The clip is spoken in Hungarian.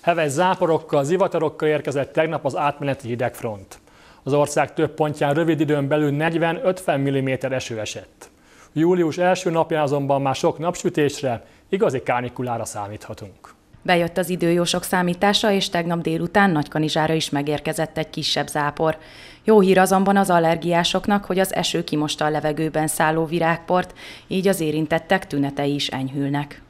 Heves záporokkal, zivatarokkal érkezett tegnap az átmeneti hidegfront. Az ország több pontján rövid időn belül 40-50 mm eső esett. Július első napján azonban már sok napsütésre, igazi kánikulára számíthatunk. Bejött az időjósok számítása, és tegnap délután Nagykanizsára is megérkezett egy kisebb zápor. Jó hír azonban az allergiásoknak, hogy az eső kimosta a levegőben szálló virágport, így az érintettek tünetei is enyhülnek.